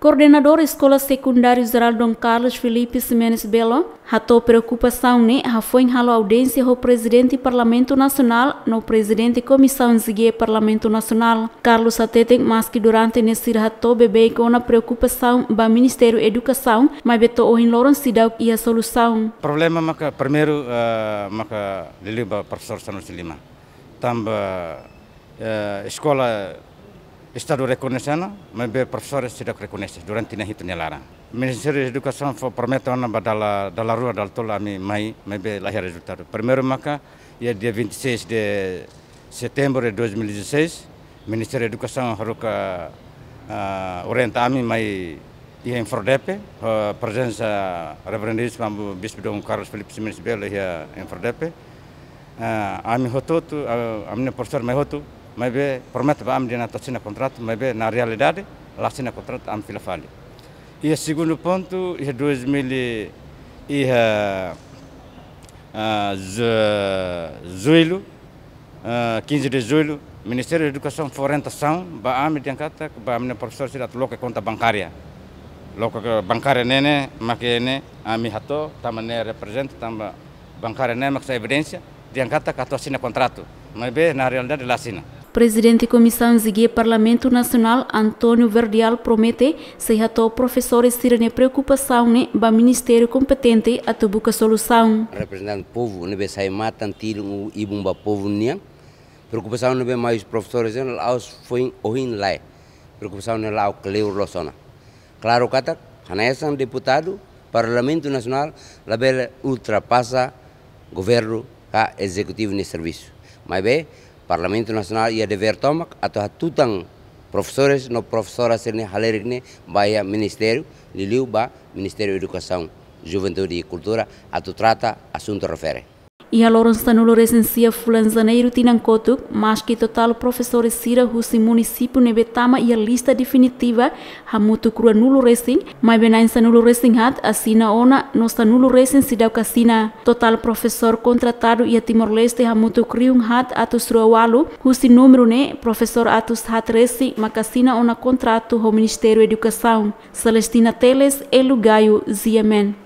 Coordenador Escola Secundária Geraldo Carlos Felipe Simenes Belo, há preocupação ne né? foi audiência do presidente do Parlamento Nacional no presidente Comissão do Parlamento Nacional. Carlos tem mas que durante nesse ratou bebê com a preocupação do Ministério da Educação, mas beto o Loron Sidau e a solução. Problema maka primeiro uh, eh, maka liliba professor Sanusi Lima. Também uh, eh, escola Estado reconhecendo, mas os professores é se reconhecem durante a rita nelara. O Ministério da Educação prometeu uma badala da rua da Altola mi mai, mas o é resultado. Primeiro maca é dia 26 de setembro de 2016. O Ministério da Educação haruka uh, ah, orienta a mai ia em Fordepe, a presença reverendíssima Bispo Dom Carlos Felipe Simões Belo em Fordepe. Uh, ami a uh, ah, amne professor mai hototu mas promete para a assina contrato, mas na realidade ela assina contrato é a fila fale. E o segundo ponto em 2000 e é ah, ah, julho, 15 ah, de julho, Ministério da Educação foi orientação para a minha kata para a minha professora sirat loka conta bancária. a bancária nene, makene, a minha hato, tamane representa, a bancária nene, mas a é evidência, que kata assina contrato. Mas na realidade ela assina. Presidente da Comissão Ziguia Parlamento Nacional Antônio Verdial promete se ratou professores tirem preocupação né, o ministério competente a tubuca solução. Representante do povo, não sai matam tiro e bomba povo nia. Né? Preocupação não mais professores não lá foi ohin lá. Preocupação não é lá o cleu losona. Claro que tá, hanesan deputado Parlamento Nacional la ultrapassa ultrapassa governo a executivo nesse serviço. Mas bem, Parlamento Nacional, ia dever tomak atau tutang professores no professoras ini halerik ni baia ministério liliu ba ministério educação juventude e cultura atau trata assunto refere e a loron stanu lor fulan fulanzaneiro tinancotuk, mas que total professor sira husi município nebetama ia lista definitiva hamutu crua nulo racing, mai benain sanulo racing hat asina ona no sanulo racing dau casina. Total professor contratado ia Timor-Leste hamutu criung hat atus ruawalu, husi número ne professor atus hat racing casina ona contrato ho Ministério Educação. Celestina Teles, Elugaio, Ziamen. Ziemen.